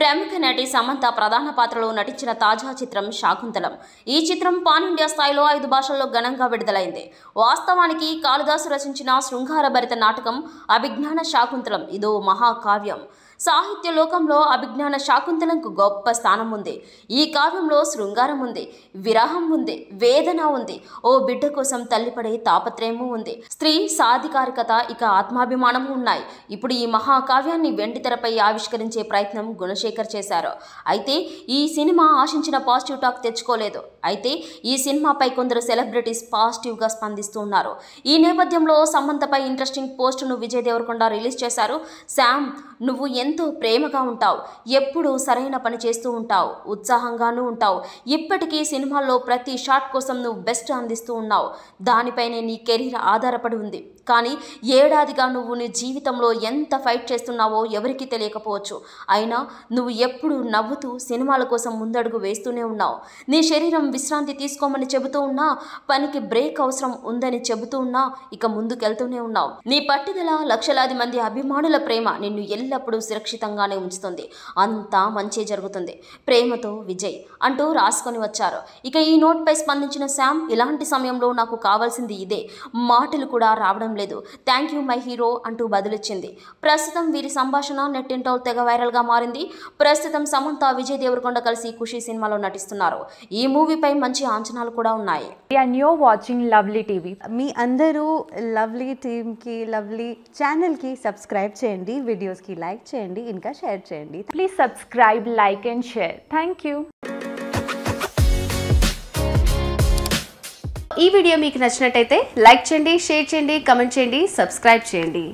ప్రముఖ నటి సమంత ప్రధాన పాత్రలో నటించిన తాజా చిత్రం శాకుంతలం ఈ చిత్రం పాన్ ఇండియా స్థాయిలో ఐదు భాషల్లో ఘనంగా విడుదలైంది వాస్తవానికి కాళిదాసు రచించిన శృంగారభరిత నాటకం అభిజ్ఞాన శాకుంతలం ఇదో మహాకావ్యం సాహిత్య లోకంలో అభిజ్ఞాన శాకుంతలంకు గొప్ప స్థానం ఉంది ఈ కావ్యంలో శృంగారం ఉంది విరాహం ఉంది వేదన ఉంది ఓ బిడ్డ కోసం తల్లిపడే తాపత్రయము ఉంది స్త్రీ సాధికారికత ఇక ఆత్మాభిమానము ఉన్నాయి ఇప్పుడు ఈ మహాకావ్యాన్ని వెండితెరపై ఆవిష్కరించే ప్రయత్నం గుణశేఖర్ చేశారు అయితే ఈ సినిమా ఆశించిన పాజిటివ్ టాక్ తెచ్చుకోలేదు అయితే ఈ సినిమాపై కొందరు సెలబ్రిటీస్ పాజిటివ్గా స్పందిస్తున్నారు ఈ నేపథ్యంలో సంబంధపై ఇంట్రెస్టింగ్ పోస్టును విజయ్ దేవరకొండ రిలీజ్ చేశారు శామ్ నువ్వు ఎంతో ప్రేమగా ఉంటావు ఎప్పుడూ సరైన పని చేస్తూ ఉంటావు ఉత్సాహంగానూ ఉంటావు ఇప్పటికీ సినిమాల్లో ప్రతి షాట్ కోసం నువ్వు బెస్ట్ అందిస్తూ ఉన్నావు దానిపైనే నీ కెరీర్ ఆధారపడి ఉంది కానీ ఏడాదిగా నువ్వు నీ జీవితంలో ఎంత ఫైట్ చేస్తున్నావో ఎవరికీ తెలియకపోవచ్చు అయినా నువ్వు ఎప్పుడు నవ్వుతూ సినిమాల కోసం ముందడుగు వేస్తూనే ఉన్నావు నీ శరీరం విశ్రాంతి తీసుకోమని చెబుతూ ఉన్నా పనికి బ్రేక్ అవసరం ఉందని చెబుతూ ఉన్నా ఇక ముందుకెళ్తూనే ఉన్నావు నీ పట్టుదల లక్షలాది మంది అభిమానుల ప్రేమ నిన్ను ఎల్లప్పుడూ సురక్షితంగానే ఉంచుతుంది అంతా మంచి జరుగుతుంది ప్రేమతో విజయ్ అంటూ రాసుకొని వచ్చారు ఇక ఈ నోట్పై స్పందించిన శామ్ ఇలాంటి సమయంలో నాకు కావాల్సింది ఇదే మాటలు కూడా రావడం లేదు థ్యాంక్ యూ మై హీరో అంటూ బదులిచ్చింది ప్రస్తుతం వీరి సంభాషణ నెట్టింటో తెగ వైరల్గా మారింది ప్రస్తుతం సమంత విజయ్ దేవరకొండ కలిసి ఖుషి సినిమాలో నటిస్తున్నారు ఈ మూవీపై మంచి అంచనాలు కూడా ఉన్నాయి వాచింగ్ లవ్లీ టీవీ మీ అందరూ లవ్లీ టీమ్కి లవ్లీ ఛానల్కి సబ్స్క్రైబ్ చేయండి వీడియోస్కి లైక్ చేయండి చేయండి ఇంకా షేర్ చేయండి please subscribe like and share thank you ఈ వీడియో మీకు నచ్చినట్టయితే లైక్ చేయండి షేర్ చేయండి కమెంట్ చేయండి సబ్స్క్రైబ్ చేయండి